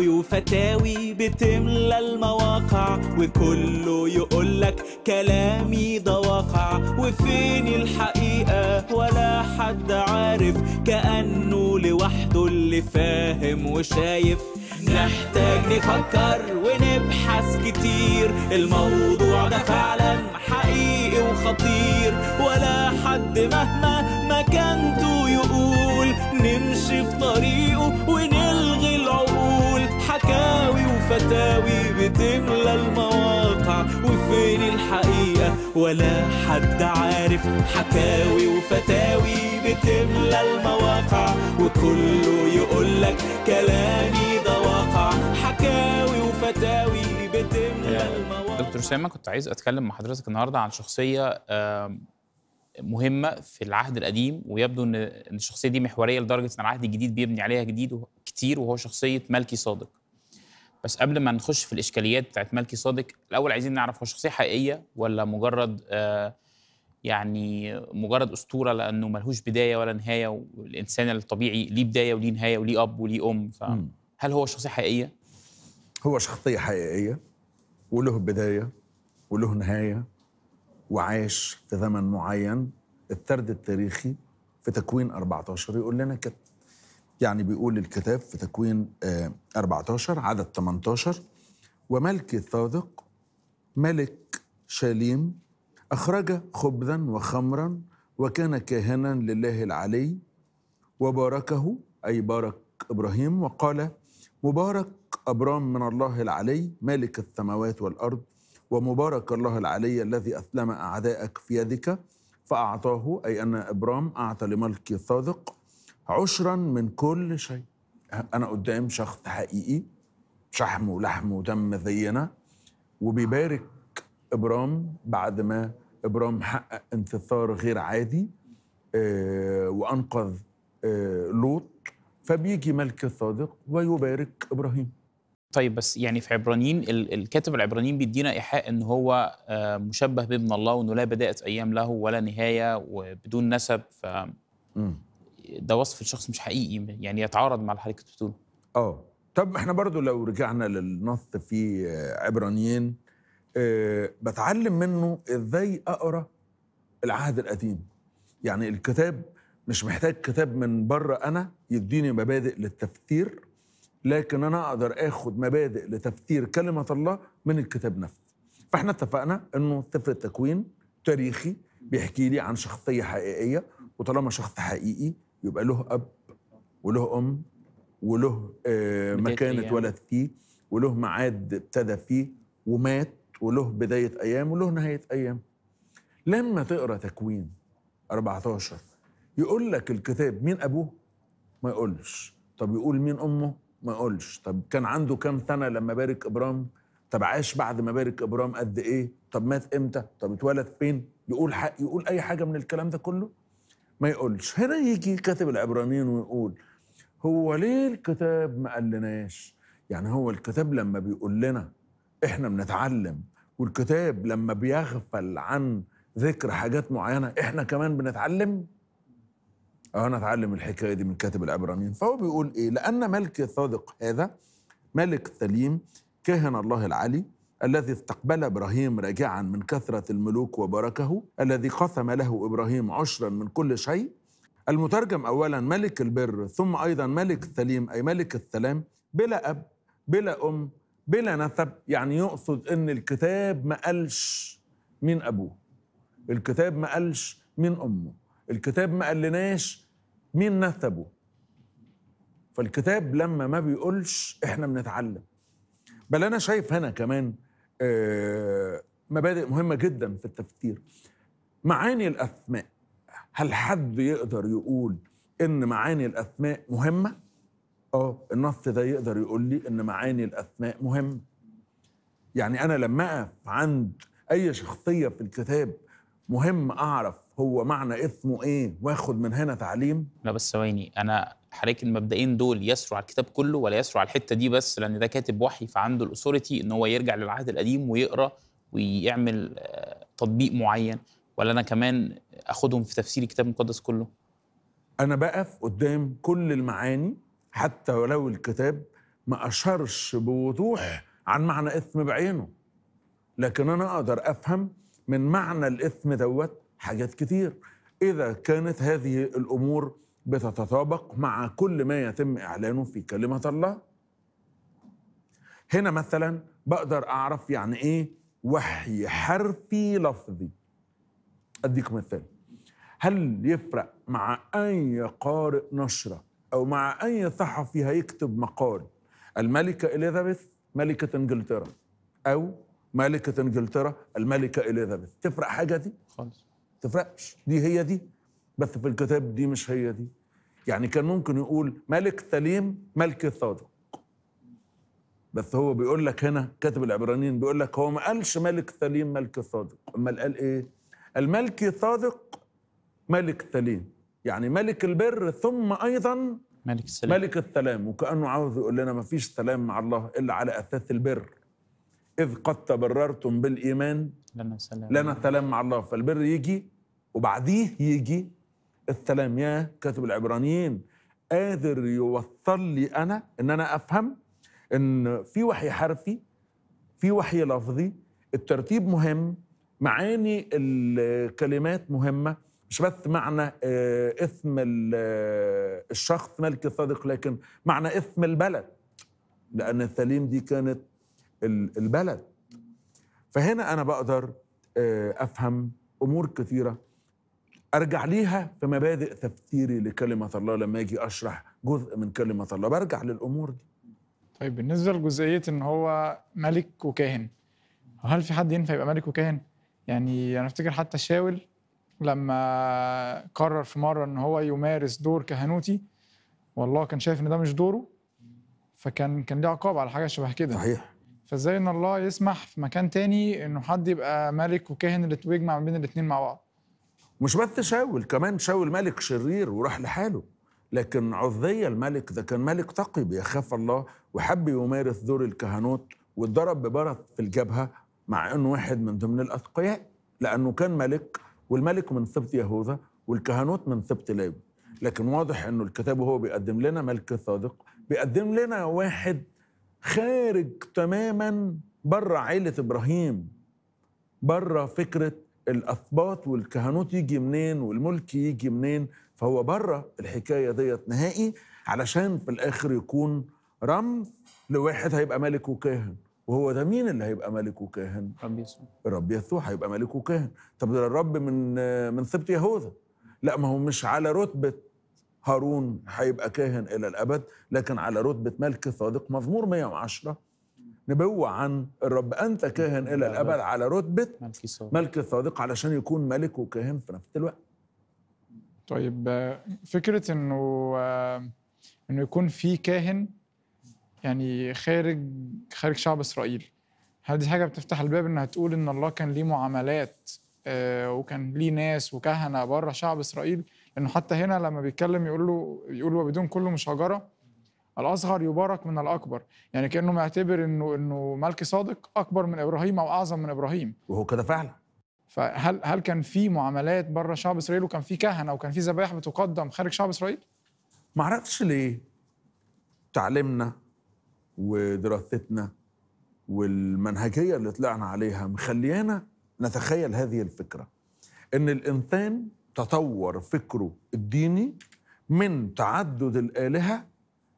فتاوي وفتاوي بتملى المواقع وكله يقولك كلامي ده واقع وفين الحقيقة ولا حد عارف كأنه لوحده اللي فاهم وشايف نحتاج نفكر ونبحث كتير الموضوع ده فعلا حقيقي وخطير ولا حد مهما ولا حد عارف حكاوي وفتاوي بتملى المواقع وكله يقولك كلامي ده واقع حكاوي وفتاوي بتملى المواقع دكتور اسامه كنت عايز اتكلم مع حضرتك النهارده عن شخصيه مهمه في العهد القديم ويبدو ان الشخصيه دي محوريه لدرجه ان العهد الجديد بيبني عليها جديد كتير وهو شخصيه ملكي صادق بس قبل ما نخش في الاشكاليات بتاعت مالكي صادق الاول عايزين نعرف هو شخصيه حقيقيه ولا مجرد آه، يعني مجرد اسطوره لانه ملهوش بدايه ولا نهايه والانسان الطبيعي ليه بدايه وليه نهايه وليه اب وليه ام فهل هو شخصيه حقيقيه؟ هو شخصيه حقيقيه وله بدايه وله نهايه وعاش في زمن معين الترد التاريخي في تكوين 14 يقول لنا كده يعني بيقول الكتاب في تكوين 14 آه، عدد 18 وملك الثاذق ملك شاليم أخرج خبزا وخمرا وكان كاهنا لله العلي وباركه أي بارك إبراهيم وقال مبارك أبرام من الله العلي مالك السماوات والأرض ومبارك الله العلي الذي أسلم أعداءك في يدك فأعطاه أي أن أبرام أعطى لملك الصادق عشرا من كل شيء انا قدام شخص حقيقي شحم ولحم ودم زينا وبيبارك ابرام بعد ما ابرام حقق انتصار غير عادي آه وانقذ آه لوط فبيجي ملك الصادق ويبارك ابراهيم طيب بس يعني في عبرانيين الكاتب العبرانيين بيدينا ايحاء ان هو آه، مشبه بابن الله وانه لا بدايه ايام له ولا نهايه وبدون نسب ف ده وصف الشخص مش حقيقي يعني يتعارض مع اللي حضرتك بتقوله اه طب احنا برضو لو رجعنا للنص في آه، عبرانيين أه بتعلم منه ازاي اقرا العهد القديم يعني الكتاب مش محتاج كتاب من بره انا يديني مبادئ للتفسير لكن انا اقدر اخد مبادئ لتفسير كلمه الله من الكتاب نفسه فاحنا اتفقنا انه سفر التكوين تاريخي بيحكي لي عن شخصيه حقيقيه وطالما شخص حقيقي يبقى له اب وله ام وله آه، مكانه اتولد فيه وله ميعاد ابتدى فيه ومات وله بدايه ايام وله نهايه ايام لما تقرا تكوين 14 يقول لك الكتاب مين ابوه ما يقولش طب يقول مين امه ما يقولش طب كان عنده كام سنه لما بارك ابرام طب عاش بعد ما بارك ابرام قد ايه طب مات امتى طب اتولد فين يقول حق يقول اي حاجه من الكلام ده كله ما يقولش هنا يجي كاتب العبرانيين ويقول هو ليه الكتاب ما قالناش يعني هو الكتاب لما بيقول لنا احنا بنتعلم والكتاب لما بيغفل عن ذكر حاجات معينه احنا كمان بنتعلم اه انا اتعلم الحكايه دي من كاتب العبرانيين فهو بيقول ايه لان ملك صادق هذا ملك سليم كاهن الله العلي الذي استقبل ابراهيم راجعا من كثره الملوك وبركه الذي قسم له ابراهيم عشرا من كل شيء المترجم اولا ملك البر ثم ايضا ملك سليم اي ملك السلام بلا اب بلا ام بلا نسب يعني يقصد ان الكتاب ما قالش مين ابوه الكتاب ما قالش مين امه الكتاب ما قالناش مين نسبه فالكتاب لما ما بيقولش احنا بنتعلم بل انا شايف هنا كمان آه، مبادئ مهمه جدا في التفكير معاني الاسماء هل حد يقدر يقول ان معاني الاسماء مهمه اه النص ده يقدر يقول لي ان معاني الاسماء مهمه يعني انا لما اقف عند اي شخصيه في الكتاب مهم اعرف هو معنى اسمه ايه واخد من هنا تعليم لا بس ثواني انا حضرتك المبدئين دول يسروا على الكتاب كله ولا يسروا على الحته دي بس لان ده كاتب وحي فعنده الاثوريتي ان هو يرجع للعهد القديم ويقرا ويعمل آه، تطبيق معين ولا انا كمان اخدهم في تفسير الكتاب المقدس كله انا بقف قدام كل المعاني حتى ولو الكتاب ما اشرش بوضوح آه. عن معنى اثم بعينه لكن انا اقدر افهم من معنى الاثم دوت حاجات كتير اذا كانت هذه الامور بتتطابق مع كل ما يتم اعلانه في كلمه الله هنا مثلا بقدر اعرف يعني ايه وحي حرفي لفظي اديك مثال هل يفرق مع اي قارئ نشره او مع اي صحفي هيكتب مقال الملكه اليزابيث ملكه انجلترا او ملكه انجلترا الملكه اليزابيث تفرق حاجه دي خالص تفرقش دي هي دي بس في الكتاب دي مش هي دي يعني كان ممكن يقول ملك سليم ملك صادق بس هو بيقول لك هنا كاتب العبرانيين بيقول لك هو ما قالش ملك سليم ملك صادق اما قال ايه الملك صادق ملك سليم يعني ملك البر ثم ايضا ملك السلام ملك السلام وكانه عاوز يقول لنا ما فيش سلام مع الله الا على اساس البر اذ قد تبررتم بالايمان لنا سلام لنا سلام مع الله فالبر يجي وبعديه يجي يا كاتب العبرانيين قادر يوصل لي أنا إن أنا أفهم إن في وحي حرفي في وحي لفظي الترتيب مهم معاني الكلمات مهمة مش بس معنى آه، اسم آه، الشخص ملك الصادق لكن معنى اسم البلد لأن السليم دي كانت البلد فهنا أنا بقدر آه، أفهم أمور كثيرة ارجع ليها في مبادئ تفسيري لكلمه الله لما اجي اشرح جزء من كلمه الله برجع للامور دي طيب بالنسبه لجزئيه ان هو ملك وكاهن هل في حد ينفع يبقى ملك وكاهن يعني انا افتكر حتى شاول لما قرر في مره ان هو يمارس دور كهنوتي والله كان شايف ان ده مش دوره فكان كان ليه عقاب على حاجه شبه كده صحيح فازاي ان الله يسمح في مكان تاني انه حد يبقى ملك وكاهن اللي يجمع ما بين الاثنين مع بعض مش بس شاول كمان شاول ملك شرير وراح لحاله لكن عظية الملك ده كان ملك تقي بيخاف الله وحب يمارس دور الكهنوت واتضرب ببرط في الجبهة مع انه واحد من ضمن الاتقياء لانه كان ملك والملك من سبط يهوذا والكهنوت من سبط لاوي لكن واضح انه الكتاب هو بيقدم لنا ملك صادق بيقدم لنا واحد خارج تماما بره عيله ابراهيم بره فكره الاثباط والكهنوت يجي منين والملك يجي منين فهو بره الحكايه ديت نهائي علشان في الاخر يكون رمز لواحد هيبقى ملك وكاهن وهو ده مين اللي هيبقى ملك وكاهن؟ رب يسوع رب يسوع هيبقى ملك وكاهن طب ده الرب من من سبط يهوذا لا ما هو مش على رتبه هارون هيبقى كاهن الى الابد لكن على رتبه ملك صادق مزمور 110 نبوة عن الرب أنت كاهن إلى الأبد على رتبة ملك الصادق علشان يكون ملك وكاهن في نفس الوقت طيب فكرة إنه إنه يكون في كاهن يعني خارج خارج شعب إسرائيل هل دي حاجة بتفتح الباب إنها تقول إن الله كان ليه معاملات آه، وكان ليه ناس وكهنة بره شعب إسرائيل لأنه حتى هنا لما بيتكلم يقول له يقول وبدون كل مشاجرة الاصغر يبارك من الاكبر يعني كانه معتبر انه انه ملك صادق اكبر من ابراهيم او اعظم من ابراهيم وهو كده فعلا فهل هل كان في معاملات بره شعب اسرائيل وكان في كهنه وكان في ذبائح بتقدم خارج شعب اسرائيل؟ ما اعرفش ليه تعليمنا ودراستنا والمنهجيه اللي طلعنا عليها مخليانا نتخيل هذه الفكره ان الانسان تطور فكره الديني من تعدد الالهه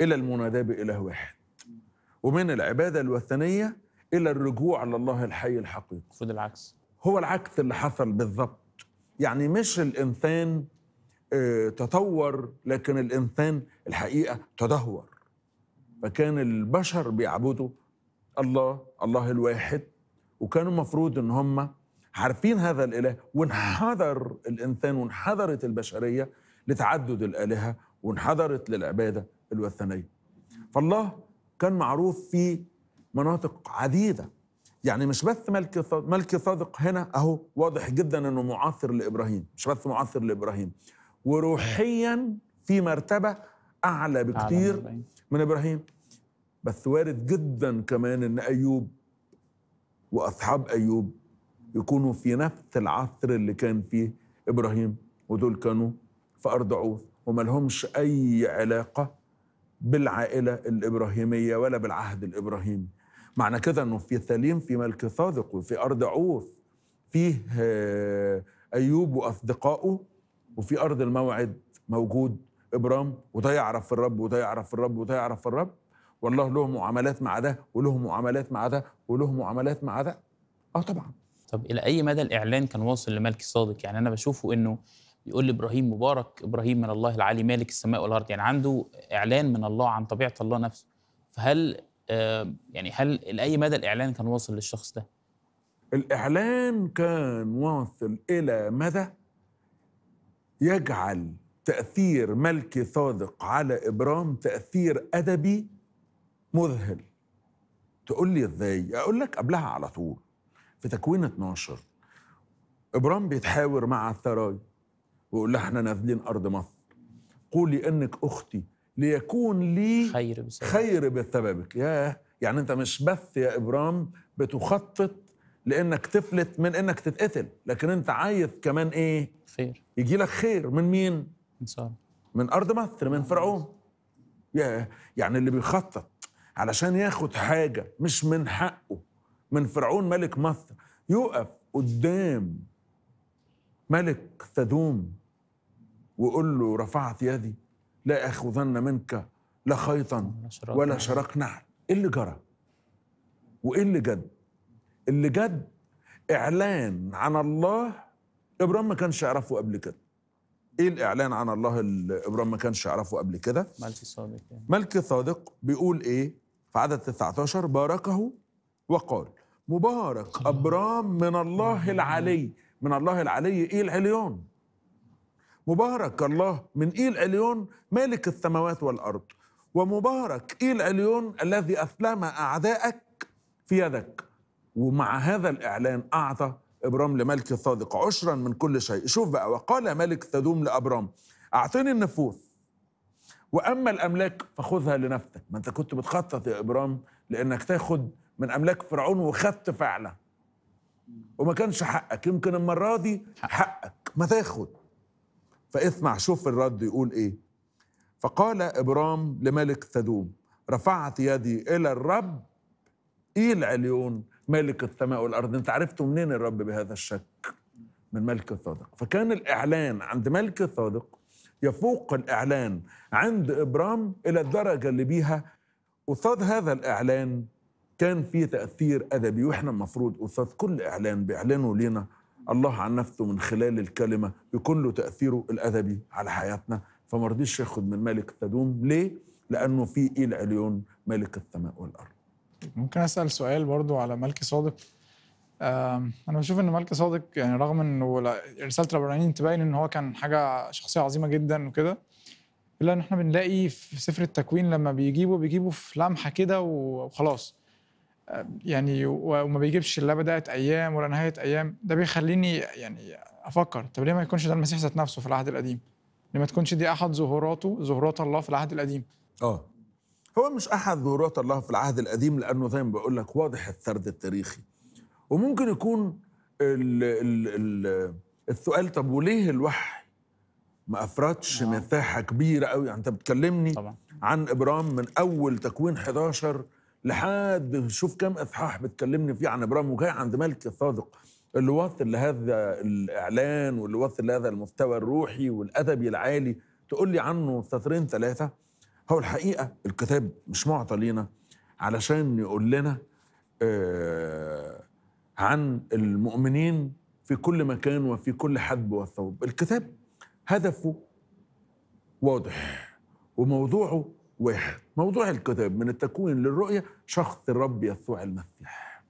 إلى المناداة بإله واحد ومن العبادة الوثنية إلى الرجوع لله الحي الحقيقي المفروض العكس هو العكس اللي حصل بالضبط يعني مش الإنسان آه، تطور لكن الإنسان الحقيقة تدهور فكان البشر بيعبدوا الله الله الواحد وكانوا المفروض ان هم عارفين هذا الاله وانحدر الانسان وانحدرت البشريه لتعدد الالهه وانحدرت للعباده الوثنيه فالله كان معروف في مناطق عديده يعني مش بس ملك ملك صادق هنا اهو واضح جدا انه معاصر لابراهيم مش بس معاصر لابراهيم وروحيا في مرتبه اعلى بكثير من ابراهيم بس وارد جدا كمان ان ايوب واصحاب ايوب يكونوا في نفس العصر اللي كان فيه ابراهيم ودول كانوا في ارض عوث وما لهمش أي علاقة بالعائلة الإبراهيمية ولا بالعهد الإبراهيمي معنى كده أنه في ثليم في ملك صادق وفي أرض عوف فيه آه، أيوب وأصدقائه وفي أرض الموعد موجود إبرام وده يعرف الرب وده يعرف الرب وده يعرف الرب والله له معاملات مع ده وله معاملات مع ده وله معاملات مع ده اه طبعا طب الى اي مدى الاعلان كان واصل لملك صادق يعني انا بشوفه انه يقول لي ابراهيم مبارك ابراهيم من الله العلي مالك السماء والارض يعني عنده اعلان من الله عن طبيعه الله نفسه فهل آه، يعني هل لاي مدى الاعلان كان واصل للشخص ده الاعلان كان واصل الى مدى يجعل تاثير ملكي صادق على ابرام تاثير ادبي مذهل تقول لي ازاي اقول لك قبلها على طول في تكوين 12 ابرام بيتحاور مع الثراي ويقول لها احنا نازلين ارض مصر قولي انك اختي ليكون لي خير بسببك خير بسببك يا يعني انت مش بس يا ابرام بتخطط لانك تفلت من انك تتقتل لكن انت عايز كمان ايه خير يجي لك خير من مين من انسان من ارض مصر من فرعون يا يعني اللي بيخطط علشان ياخد حاجه مش من حقه من فرعون ملك مصر يقف قدام ملك سدوم وقول له رفعت يدي لا أخذن منك لا خيطا ولا شرق نعل إيه اللي جرى وإيه اللي جد اللي جد إعلان عن الله إبرام ما كانش يعرفه قبل كده ايه الاعلان عن الله اللي ابرام ما كانش يعرفه قبل كده ملك صادق يعني. ملك صادق بيقول ايه في عدد 19 باركه وقال مبارك ابرام من الله العلي من الله العلي ايه العليون مبارك الله من إيل أليون مالك السماوات والأرض ومبارك إيل أليون الذي أسلم أعدائك في يدك ومع هذا الإعلان أعطى إبرام لملك الصادق عشرا من كل شيء شوف بقى وقال ملك سدوم لأبرام أعطيني النفوس وأما الأملاك فخذها لنفسك ما أنت كنت بتخطط يا إبرام لأنك تاخد من أملاك فرعون وخدت فعلا وما كانش حقك يمكن المرة دي حقك ما تاخد فاسمع شوف الرد يقول ايه فقال ابرام لملك ثدوم رفعت يدي الى الرب ايه العليون ملك السماء والارض انت عرفته منين الرب بهذا الشك من ملك الصادق فكان الاعلان عند ملك الصادق يفوق الاعلان عند ابرام الى الدرجه اللي بيها قصاد هذا الاعلان كان في تاثير ادبي واحنا المفروض قصاد كل اعلان بيعلنوا لينا الله عن نفسه من خلال الكلمة بيكون له تأثيره الأدبي على حياتنا فما رضيش ياخد من ملك تدوم ليه؟ لأنه في إيل عليون ملك السماء والأرض ممكن أسأل سؤال برضو على ملك صادق أنا بشوف إن ملك صادق يعني رغم إنه رسالة العبرانيين تبين إن هو كان حاجة شخصية عظيمة جدا وكده إلا إن إحنا بنلاقي في سفر التكوين لما بيجيبه بيجيبه في لمحة كده وخلاص يعني وما بيجيبش لا بدايه ايام ولا نهايه ايام ده بيخليني يعني افكر طب ليه ما يكونش ده المسيح ذات نفسه في العهد القديم؟ ليه ما تكونش دي احد ظهوراته ظهورات الله في العهد القديم؟ اه هو مش احد ظهورات الله في العهد القديم لانه زي ما بقول لك واضح السرد التاريخي وممكن يكون الـ الـ الـ السؤال طب وليه الوحي ما افردش نعم. مساحه كبيره قوي يعني انت بتكلمني طبعا. عن ابرام من اول تكوين 11 لحد شوف كم اصحاح بتكلمني فيه عن ابراهيم وجاي عند ملك الصادق اللي واصل لهذا الاعلان واللي واصل لهذا المستوى الروحي والادبي العالي تقول لي عنه سطرين ثلاثه هو الحقيقه الكتاب مش معطى لينا علشان يقول لنا آه عن المؤمنين في كل مكان وفي كل حدب وثوب الكتاب هدفه واضح وموضوعه واحد موضوع الكتاب من التكوين للرؤية شخص الرب يسوع المسيح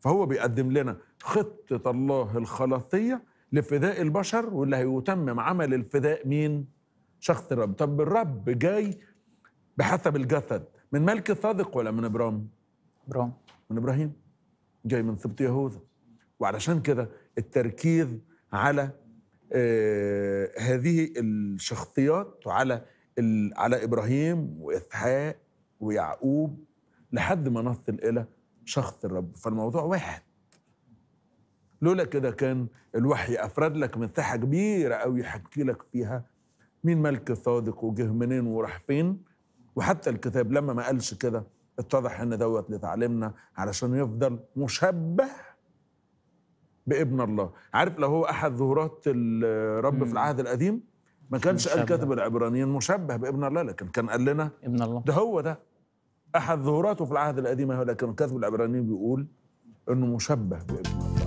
فهو بيقدم لنا خطة الله الخلاصية لفداء البشر واللي هيتمم عمل الفداء مين؟ شخص الرب طب الرب جاي بحسب الجسد من ملك صادق ولا من إبرام؟ إبرام من إبراهيم جاي من سبط يهوذا وعلشان كده التركيز على آه هذه الشخصيات وعلى على ابراهيم واسحاق ويعقوب لحد ما نصل الى شخص الرب فالموضوع واحد لولا كده كان الوحي افرد لك مساحه كبيره قوي يحكي لك فيها مين ملك صادق وجه منين وراح فين وحتى الكتاب لما ما قالش كده اتضح ان دوت لتعليمنا علشان يفضل مشبه بابن الله عارف لو هو احد ظهورات الرب في العهد القديم ما كانش قال كاتب العبرانيين مشبه بابن الله لكن كان قال لنا ابن الله ده هو ده احد ظهوراته في العهد القديم لكن كاتب العبرانيين بيقول انه مشبه بابن الله